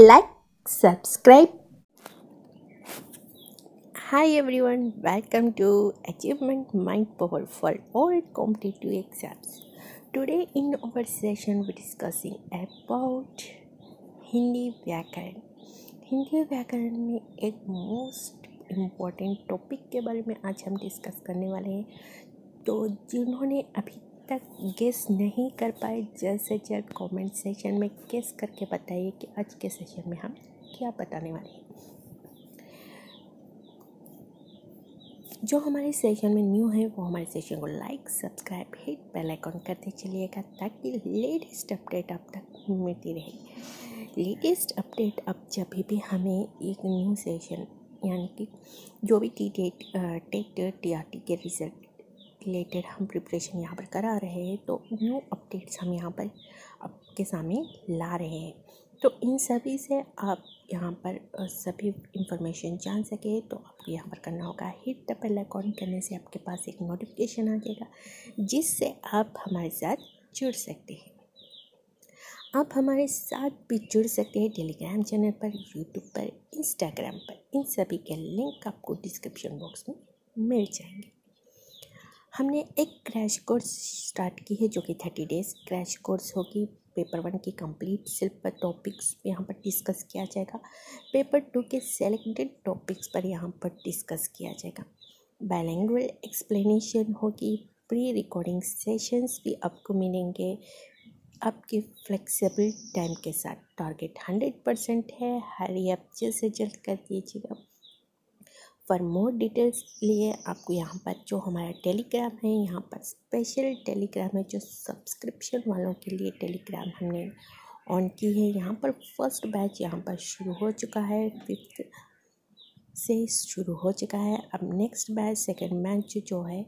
like subscribe hi everyone welcome to achievement mind power for all competitive exams today in our session we're discussing about hindi व्याकरण हिंदी व्याकरण में एक most important topic के बारे में आज हम डिस्कस करने वाले हैं तो जिन्होंने अभी तक गेस नहीं कर पाए जल्द से जल्द कमेंट सेक्शन में गेस करके बताइए कि आज के सेशन में हम क्या बताने वाले हैं जो हमारे सेशन में न्यू है वो हमारे सेशन को like subscribe hit bell icon करते चलिएगा ताकि लेटेस्ट अपडेट अब तक मिलती रहे लेटेस्ट अपडेट अब जब भी हमें एक न्यू सेशन यानी कि जो भी T TET TET T R T के रिज़ल्ट रिलेटेड हम प्रिपरेशन यहाँ पर करा रहे हैं तो न्यू अपडेट्स हम यहाँ पर आपके सामने ला रहे हैं तो इन सभी से आप यहाँ पर सभी इंफॉर्मेशन जान सके तो आपको यहाँ पर करना होगा हिट द बेल आइकॉन करने से आपके पास एक नोटिफिकेशन आ जाएगा जिससे आप हमारे साथ जुड़ सकते हैं आप हमारे साथ भी जुड़ सकते हैं टेलीग्राम चैनल पर यूट्यूब पर इंस्टाग्राम पर इन सभी के लिंक आपको डिस्क्रिप्शन बॉक्स में मिल जाएंगे हमने एक क्रैश कोर्स स्टार्ट की है जो कि थर्टी डेज़ क्रैश कोर्स होगी पेपर वन की कंप्लीट सिर्फ पर टॉपिक्स यहाँ पर डिस्कस किया जाएगा पेपर टू के सेलेक्टेड टॉपिक्स पर यहाँ पर डिस्कस किया जाएगा बायलैंग्वेज एक्सप्लेनेशन होगी प्री रिकॉर्डिंग सेशंस भी आपको मिलेंगे आपके फ्लेक्सिबल टाइम के साथ टारगेट हंड्रेड परसेंट है हरी आप जल्द से जल्द कर दीजिएगा फॉर मोर डिटेल्स लिए आपको यहाँ पर जो हमारा टेलीग्राम है यहाँ पर स्पेशल टेलीग्राम है जो सब्सक्रिप्शन वालों के लिए टेलीग्राम हमने ऑन की है यहाँ पर फर्स्ट बैच यहाँ पर शुरू हो चुका है फिफ्थ से शुरू हो चुका है अब नेक्स्ट बैच सेकेंड बैच जो है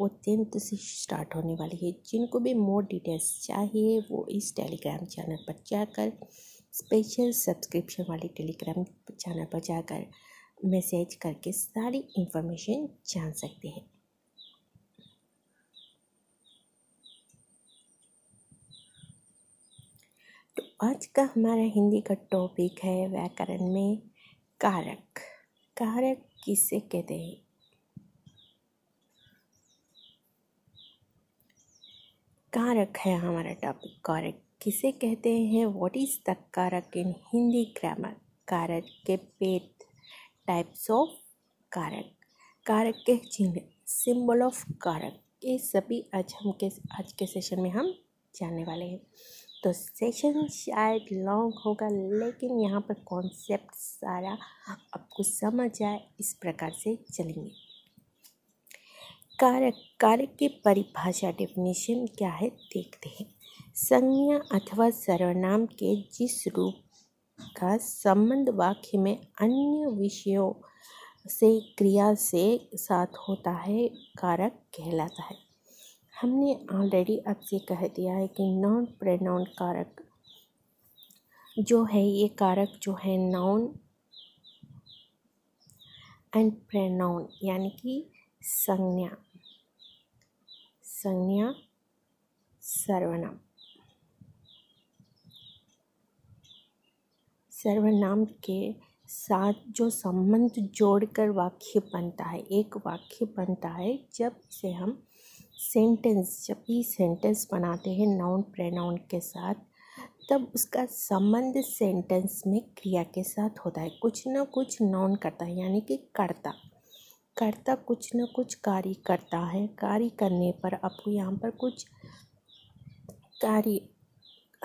वो टेंथ से स्टार्ट होने वाली है जिनको भी मोर डिटेल्स चाहिए वो इस टेलीग्राम चैनल पर जाकर स्पेशल सब्सक्रिप्शन वाले टेलीग्राम चैनल पर जाकर मैसेज करके सारी इंफॉर्मेशन जान सकते हैं तो आज का हमारा हिंदी का टॉपिक है व्याकरण में कारक कारक किसे कहते हैं कारक है हमारा टॉपिक कारक किसे कहते हैं व्हाट इज़ द कारक इन हिंदी ग्रामर कारक के पेट टाइप्स ऑफ कारक कारक के चिन्ह सिंबल ऑफ कारक ये सभी आज हम के आज के सेशन में हम जानने वाले हैं तो सेशन शायद लॉन्ग होगा लेकिन यहाँ पर कॉन्सेप्ट सारा आपको समझ आए इस प्रकार से चलेंगे कारक कारक की परिभाषा डेफिनेशन क्या है देखते हैं संज्ञा अथवा सर्वनाम के जिस रूप का संबंध वाक्य में अन्य विषयों से क्रिया से साथ होता है कारक कहलाता है हमने ऑलरेडी आपसे कह दिया है कि नॉन प्रेनाउन कारक जो है ये कारक जो है नाउन एंड प्रेनाउन यानी कि संज्ञा संज्ञा सर्वनाम सर्वनाम के साथ जो संबंध जोड़कर वाक्य बनता है एक वाक्य बनता है जब से हम सेंटेंस जब भी सेंटेंस बनाते हैं नाउन प्रेनाउन के साथ तब उसका संबंध सेंटेंस में क्रिया के साथ होता है कुछ ना कुछ नाउन करता है यानी कि कर्ता कर्ता कुछ ना कुछ कार्य करता है कार्य करने पर आपको यहाँ पर कुछ कार्य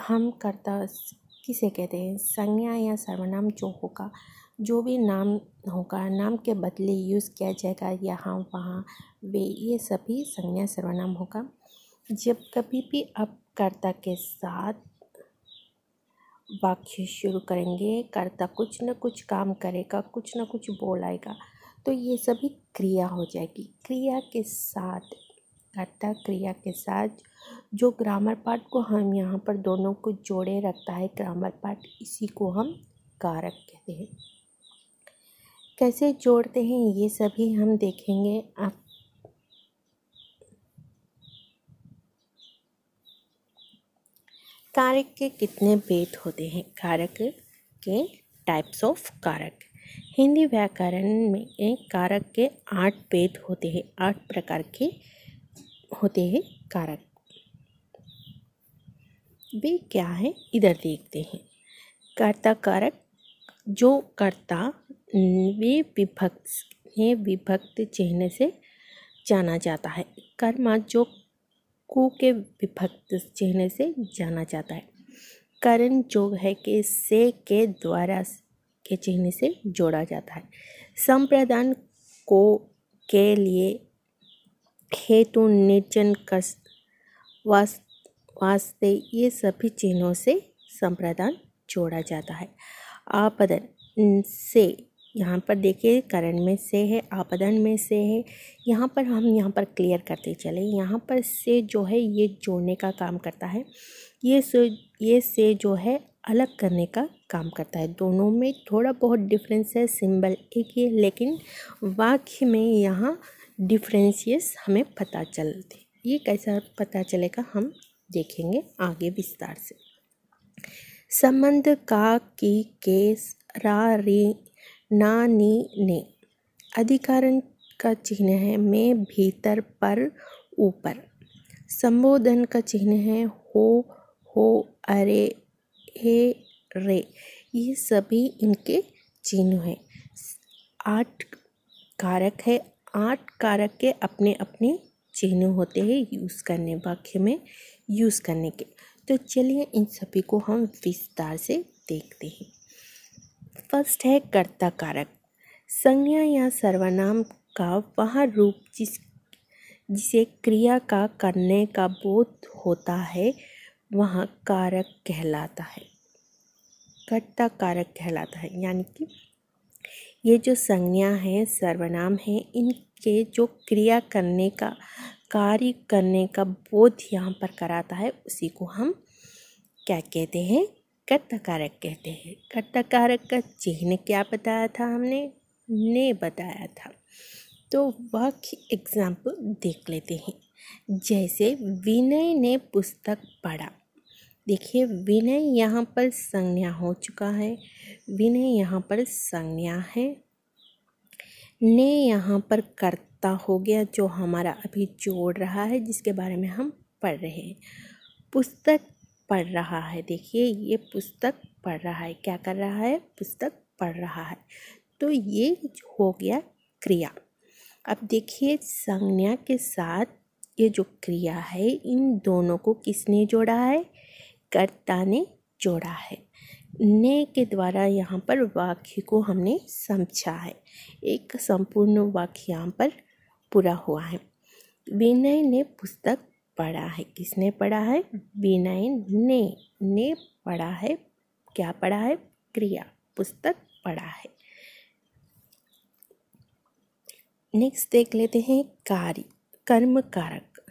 हम कर्ता किसे कहते हैं संज्ञा या सर्वनाम जो होगा जो भी नाम होगा नाम के बदले यूज़ किया जाएगा यहाँ वहाँ वे ये सभी संज्ञा सर्वनाम होगा जब कभी भी आप कर्ता के साथ वाक्य शुरू करेंगे कर्ता कुछ न कुछ काम करेगा कुछ न कुछ बोलाएगा तो ये सभी क्रिया हो जाएगी क्रिया के साथ कर्ता क्रिया के साथ जो ग्रामर पार्ट को हम यहाँ पर दोनों को जोड़े रखता है ग्रामर पार्ट इसी को हम कारक कहते हैं कैसे जोड़ते हैं ये सभी हम देखेंगे आप कारक के कितने भेद होते हैं कारक के टाइप्स ऑफ कारक हिंदी व्याकरण में कारक के आठ भेद होते हैं आठ प्रकार के होते हैं कारक वे क्या है इधर देखते हैं कर्ता कारक जो कर्ता वे विभक्त ने विभक्त चिन्ह से जाना जाता है कर्मा जो कु के विभक्त चिन्ह से जाना जाता है करण जो है कि से के द्वारा के चिन्ह से जोड़ा जाता है संप्रदान को के लिए हेतु निर्जन कष्ट वास वास्ते ये सभी चिन्हों से संप्रदान जोड़ा जाता है आपदन से यहाँ पर देखिए करण में से है आपदन में से है यहाँ पर हम यहाँ पर क्लियर करते चले यहाँ पर से जो है ये जोड़ने का काम करता है ये से ये से जो है अलग करने का काम करता है दोनों में थोड़ा बहुत डिफरेंस है सिंबल एक ही लेकिन वाक्य में यहाँ डिफ्रेंसीस हमें पता चलते ये कैसा पता चलेगा हम देखेंगे आगे विस्तार से संबंध का की केस रा री ना नी ने अधिकारण का चिन्ह है में भीतर पर ऊपर संबोधन का चिन्ह है हो हो अरे हे रे ये सभी इनके चिन्ह हैं आठ कारक है आठ कारक के अपने अपने चिन्ह होते हैं यूज़ करने वाक्य में यूज़ करने के तो चलिए इन सभी को हम विस्तार से देखते हैं फर्स्ट है कर्ता कारक संज्ञा या सर्वनाम का वह रूप जिस जिसे क्रिया का करने का बोध होता है वह कारक कहलाता है कर्ता कारक कहलाता है यानी कि ये जो संज्ञा है सर्वनाम है इनके जो क्रिया करने का कार्य करने का बोध यहाँ पर कराता है उसी को हम क्या कहते हैं कर्ता कारक कहते हैं कर्ता कारक का चिन्ह क्या बताया था हमने ने बताया था तो वह एग्जाम्पल देख लेते हैं जैसे विनय ने पुस्तक पढ़ा देखिए विनय यहाँ पर संज्ञा हो चुका है विनय यहाँ पर संज्ञा है ने यहाँ पर कर्ता पत्ता हो गया जो हमारा अभी जोड़ रहा है जिसके बारे में हम पढ़ रहे हैं पुस्तक पढ़ रहा है देखिए ये पुस्तक पढ़ रहा है क्या कर रहा है पुस्तक पढ़ रहा है तो ये हो गया क्रिया अब देखिए संज्ञा के साथ ये जो क्रिया है इन दोनों को किसने जोड़ा है कर्ता ने जोड़ा है ने के द्वारा यहाँ पर वाक्य को हमने समझा है एक संपूर्ण वाक्य यहाँ पर पूरा हुआ है विनय ने पुस्तक पढ़ा है किसने पढ़ा है विनय ने ने पढ़ा है क्या पढ़ा है क्रिया पुस्तक पढ़ा है नेक्स्ट देख लेते हैं कार्य कर्म कारक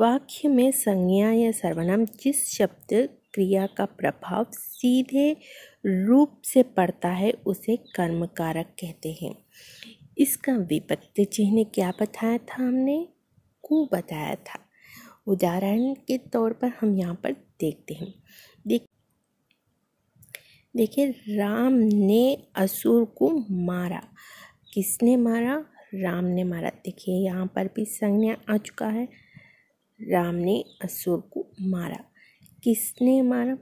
वाक्य में संज्ञा या सर्वनाम जिस शब्द क्रिया का प्रभाव सीधे रूप से पड़ता है उसे कर्म कारक कहते हैं इसका विपत्ति चिन्ह क्या बताया था हमने कु बताया था उदाहरण के तौर पर हम यहाँ पर देखते हैं देख देखिए राम ने असुर को मारा किसने मारा राम ने मारा देखिए यहाँ पर भी संज्ञा आ चुका है राम ने असुर को मारा किसने मारा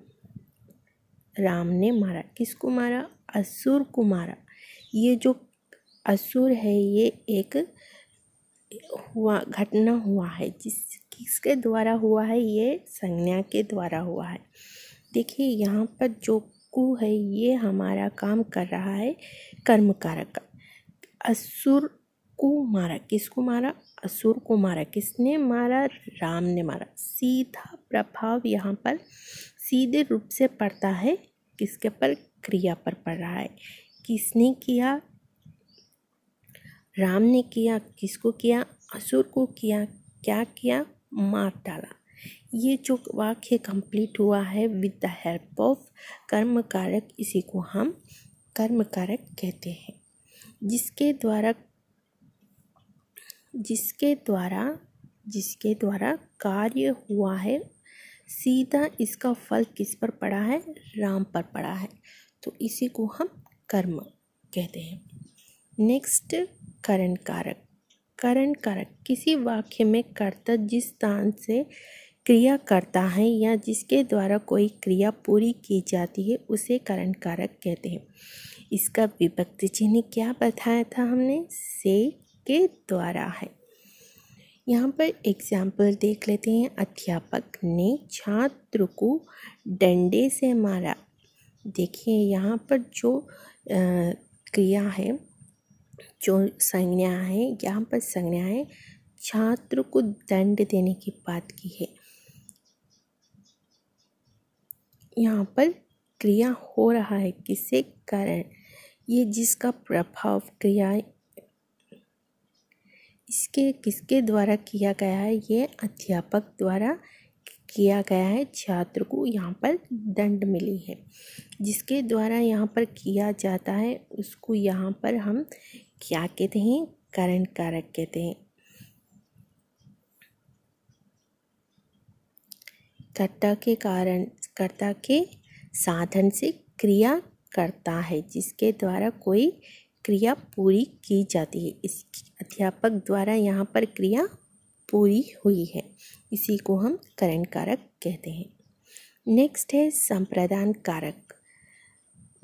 राम ने मारा किसको मारा असुर को मारा ये जो असुर है ये एक हुआ घटना हुआ है जिस किसके द्वारा हुआ है ये संज्ञा के द्वारा हुआ है देखिए यहाँ पर जो कु है ये हमारा काम कर रहा है कर्म कारक असुर को मारा किसको मारा असुर को मारा किसने मारा राम ने मारा सीधा प्रभाव यहाँ पर सीधे रूप से पड़ता है किसके पर क्रिया पर पड़ रहा है किसने किया राम ने किया किसको किया असुर को किया क्या किया मार डाला ये जो वाक्य कंप्लीट हुआ है विद द हेल्प ऑफ कर्म कारक इसी को हम कर्म कारक कहते हैं जिसके द्वारा जिसके द्वारा जिसके द्वारा कार्य हुआ है सीधा इसका फल किस पर पड़ा है राम पर पड़ा है तो इसी को हम कर्म कहते हैं नेक्स्ट करण कारक करण कारक किसी वाक्य में कर्ता जिस स्थान से क्रिया करता है या जिसके द्वारा कोई क्रिया पूरी की जाती है उसे करण कारक कहते हैं इसका विभक्ति चिन्ह क्या बताया था हमने से के द्वारा है यहाँ पर एग्जाम्पल देख लेते हैं अध्यापक ने छात्र को डंडे से मारा देखिए यहाँ पर जो आ, क्रिया है जो संज्ञा है यहाँ पर संज्ञा है छात्र को दंड देने की बात की है यहाँ पर क्रिया हो रहा है किसे कारण ये जिसका प्रभाव क्रिया इसके किसके द्वारा किया गया है ये अध्यापक द्वारा किया गया है छात्र को यहाँ पर दंड मिली है जिसके द्वारा यहाँ पर किया जाता है उसको यहाँ पर हम क्या कहते हैं करंट कारक कहते हैं कर्ता के कारण कर्ता के साधन से क्रिया करता है जिसके द्वारा कोई क्रिया पूरी की जाती है इस अध्यापक द्वारा यहाँ पर क्रिया पूरी हुई है इसी को हम करण कारक कहते हैं नेक्स्ट है संप्रदान कारक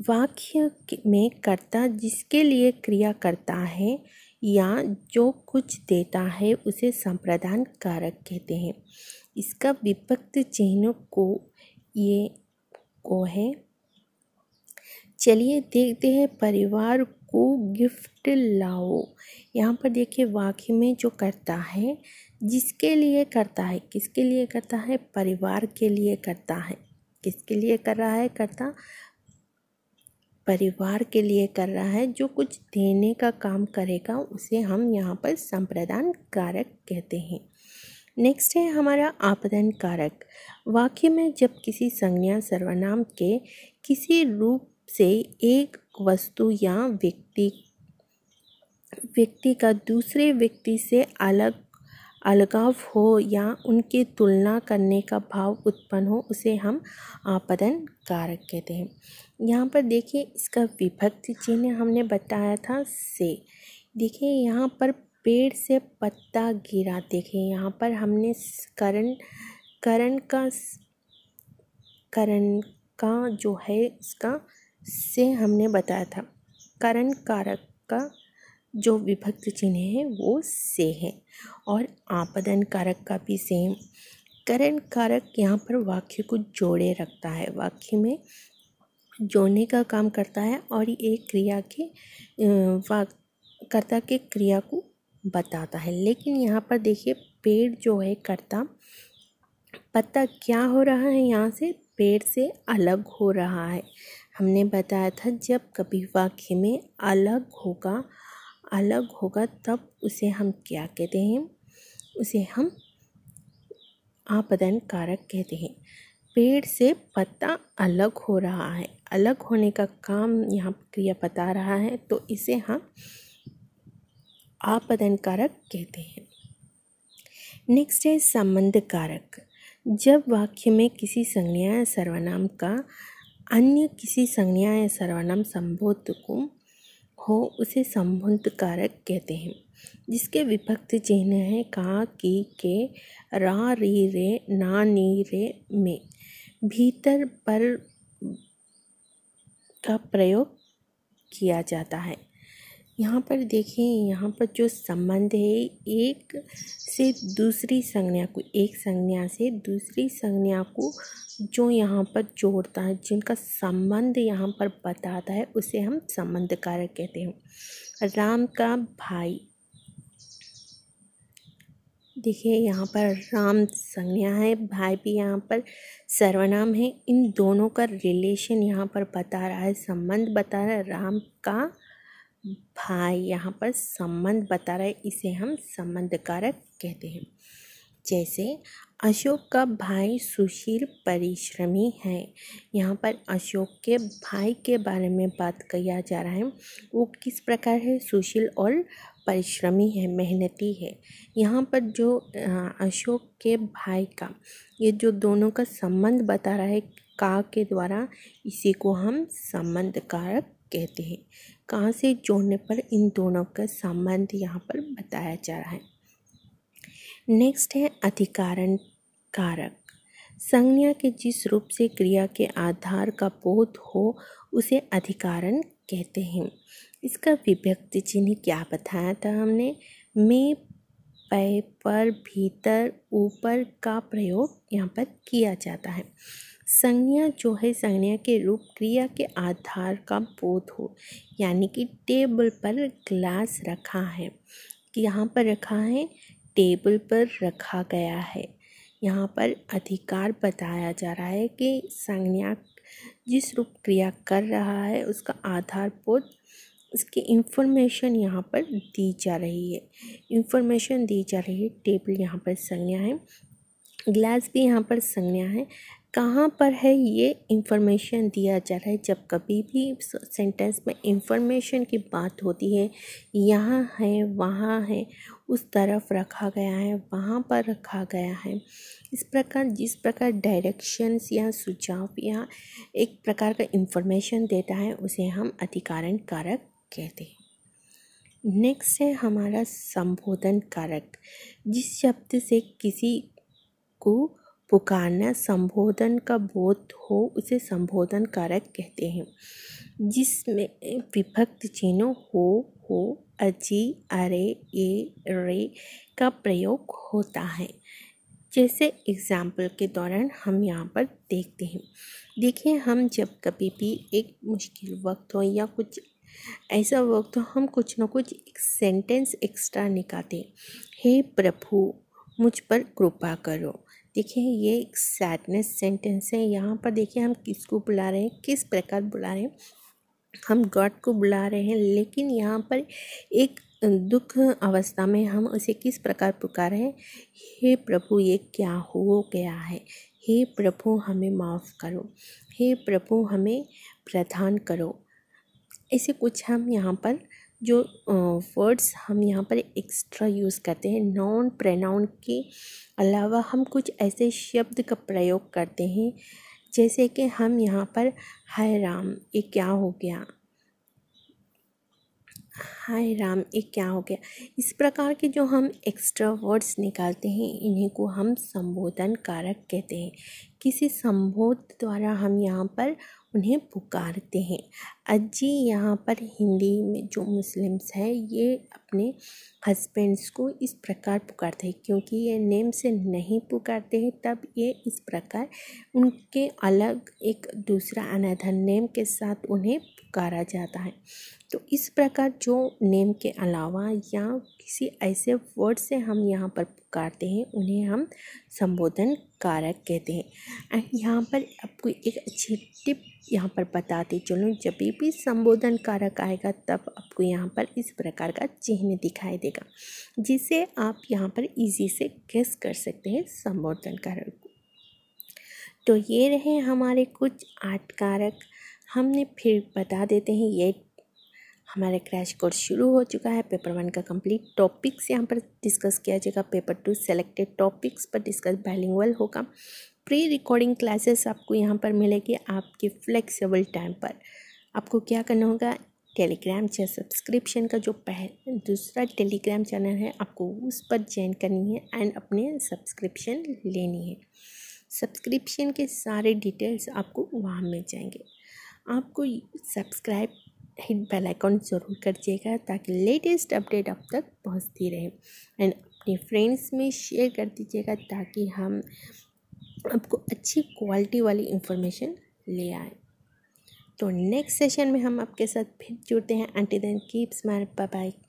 वाक्य में कर्ता जिसके लिए क्रिया करता है या जो कुछ देता है उसे संप्रदान कारक कहते हैं इसका विपक्त चिन्हों को ये को है चलिए देखते हैं परिवार को गिफ्ट लाओ यहाँ पर देखिए वाक्य में जो करता है जिसके लिए करता है किसके लिए करता है परिवार के लिए करता है किसके लिए कर रहा है करता परिवार के लिए कर रहा है जो कुछ देने का काम करेगा उसे हम यहाँ पर संप्रदान कारक कहते हैं नेक्स्ट है हमारा आपदन कारक वाक्य में जब किसी संज्ञा सर्वनाम के किसी रूप से एक वस्तु या व्यक्ति व्यक्ति का दूसरे व्यक्ति से अलग अलगाव हो या उनकी तुलना करने का भाव उत्पन्न हो उसे हम आपदन कारक कहते हैं यहाँ पर देखिए इसका विभक्ति चिन्ह हमने बताया था से देखिए यहाँ पर पेड़ से पत्ता गिरा देखें यहाँ पर हमने करण करण का करण का जो है इसका से हमने बताया था करण कारक का जो विभक्त चिन्ह है वो से है और आपदन कारक का भी सेम करण कारक यहाँ पर वाक्य को जोड़े रखता है वाक्य में जोड़ने का काम करता है और ये क्रिया के कर्ता के क्रिया को बताता है लेकिन यहाँ पर देखिए पेड़ जो है कर्ता पत्ता क्या हो रहा है यहाँ से पेड़ से अलग हो रहा है हमने बताया था जब कभी वाक्य में अलग होगा अलग होगा तब उसे हम क्या कहते हैं उसे हम आपदन कारक कहते हैं पेड़ से पत्ता अलग हो रहा है अलग होने का काम यहाँ क्रिया बता रहा है तो इसे हम आपदन कारक कहते हैं नेक्स्ट है संबंध कारक जब वाक्य में किसी संज्ञा या सर्वनाम का अन्य किसी संज्ञा या सर्वनाम संबोध को हो उसे संबंध कारक कहते हैं जिसके विभक्त चिन्ह हैं का की के रा री रे ना नी रे में भीतर पर का प्रयोग किया जाता है यहाँ पर देखें यहाँ पर जो संबंध है एक से दूसरी संज्ञा को एक संज्ञा से दूसरी संज्ञा को जो यहाँ पर जोड़ता है जिनका संबंध यहाँ पर बताता है उसे हम संबंध कारक कहते हैं राम का भाई देखिए यहाँ पर राम संज्ञा है भाई भी यहाँ पर सर्वनाम है इन दोनों का रिलेशन यहाँ पर बता रहा है संबंध बता रहा है राम का भाई यहाँ पर संबंध बता रहा है इसे हम संबंध कारक कहते हैं जैसे अशोक का भाई सुशील परिश्रमी है यहाँ पर अशोक के भाई के बारे में बात किया जा रहा है वो किस प्रकार है सुशील और परिश्रमी है मेहनती है यहाँ पर जो अशोक के भाई का ये जो दोनों का संबंध बता रहा है का के द्वारा इसी को हम संबंध कारक कहते हैं कहाँ से जोड़ने पर इन दोनों का संबंध यहाँ पर बताया जा रहा है नेक्स्ट है अधिकारण कारक संज्ञा के जिस रूप से क्रिया के आधार का बोध हो उसे अधिकारण कहते हैं इसका विभक्ति चिन्ह क्या बताया था हमने में पै पर भीतर ऊपर का प्रयोग यहाँ पर किया जाता है संज्ञा जो है संज्ञा के रूप क्रिया के आधार का बोध हो यानी कि टेबल पर ग्लास रखा है कि यहाँ पर रखा है टेबल पर रखा गया है यहाँ पर अधिकार बताया जा रहा है कि संज्ञा जिस रूप क्रिया कर रहा है उसका आधारभूत इसकी इंफॉर्मेशन यहाँ पर दी जा रही है इंफॉर्मेशन दी जा रही है टेबल यहाँ पर संज्ञा है ग्लास भी यहाँ पर संज्ञा है कहाँ पर है ये इंफॉर्मेशन दिया जा रहा है जब कभी भी सेंटेंस में इंफॉर्मेशन की बात होती है यहाँ है वहाँ है उस तरफ रखा गया है वहाँ पर रखा गया है इस प्रकार जिस प्रकार डायरेक्शंस या सुझाव या एक प्रकार का इंफॉर्मेशन देता है उसे हम अधिकारण कारक कहते हैं नेक्स्ट है हमारा संबोधन कारक जिस शब्द से किसी को पुकारना संबोधन का बोध हो उसे संबोधन कारक कहते हैं जिसमें विभक्त चिन्ह हो ओ अजी अरे ये रे का प्रयोग होता है जैसे एग्ज़ाम्पल के दौरान हम यहाँ पर देखते हैं देखिए हम जब कभी भी एक मुश्किल वक्त हो या कुछ ऐसा वक्त हो हम कुछ ना कुछ एक सेंटेंस एक्स्ट्रा निकालते हे प्रभु मुझ पर कृपा करो देखिए ये एक सैडनेस सेंटेंस है यहाँ पर देखिए हम किसको बुला रहे हैं किस प्रकार बुला रहे हैं हम गॉड को बुला रहे हैं लेकिन यहाँ पर एक दुख अवस्था में हम उसे किस प्रकार पुकार हैं हे प्रभु ये क्या हो गया है हे प्रभु हमें माफ़ करो हे प्रभु हमें प्रधान करो ऐसे कुछ हम यहाँ पर जो वर्ड्स हम यहाँ पर एक्स्ट्रा यूज़ करते हैं नॉन प्रेनाउन के अलावा हम कुछ ऐसे शब्द का प्रयोग करते हैं जैसे कि हम यहाँ पर हाय राम ये क्या हो गया हाय राम ये क्या हो गया इस प्रकार के जो हम एक्स्ट्रा वर्ड्स निकालते हैं इन्हीं को हम संबोधन कारक कहते हैं किसी संबोध द्वारा हम यहाँ पर उन्हें पुकारते हैं अज्जी यहाँ पर हिंदी में जो मुस्लिम्स हैं ये अपने हस्बैंड्स को इस प्रकार पुकारते हैं क्योंकि ये नेम से नहीं पुकारते हैं तब ये इस प्रकार उनके अलग एक दूसरा अनाधन नेम के साथ उन्हें पुकारा जाता है तो इस प्रकार जो नेम के अलावा या किसी ऐसे वर्ड से हम यहाँ पर पुकारते हैं उन्हें हम संबोधन कारक कहते हैं एंड यहाँ पर आपको एक अच्छी टिप यहाँ पर बताते चलो जब भी भी संबोधन कारक आएगा तब आपको यहाँ पर इस प्रकार का चिन्ह दिखाई देगा जिसे आप यहाँ पर इजी से गेस कर सकते हैं संबोधन कारक तो ये रहे हमारे कुछ आठ कारक हमने फिर बता देते हैं ये हमारा क्रैश कोर्स शुरू हो चुका है पेपर वन का कंप्लीट टॉपिक्स यहाँ पर डिस्कस किया जाएगा पेपर टू सेलेक्टेड टॉपिक्स पर डिस्कस बाइलिंगुअल होगा प्री रिकॉर्डिंग क्लासेस आपको यहाँ पर मिलेगी आपके फ्लेक्सिबल टाइम पर आपको क्या करना होगा टेलीग्राम चैनल सब्सक्रिप्शन का जो पह दूसरा टेलीग्राम चैनल है आपको उस पर ज्वाइन करनी है एंड अपने सब्सक्रिप्शन लेनी है सब्सक्रिप्शन के सारे डिटेल्स आपको वहाँ मिल जाएंगे आपको सब्सक्राइब हिट बेल आइकॉन ज़रूर दिएगा ताकि लेटेस्ट अपडेट आप तक पहुँचती रहे एंड अपने फ्रेंड्स में शेयर कर दीजिएगा ताकि हम आपको अच्छी क्वालिटी वाली इन्फॉर्मेशन ले आएँ तो नेक्स्ट सेशन में हम आपके साथ फिर जुड़ते हैं until then keep smart bye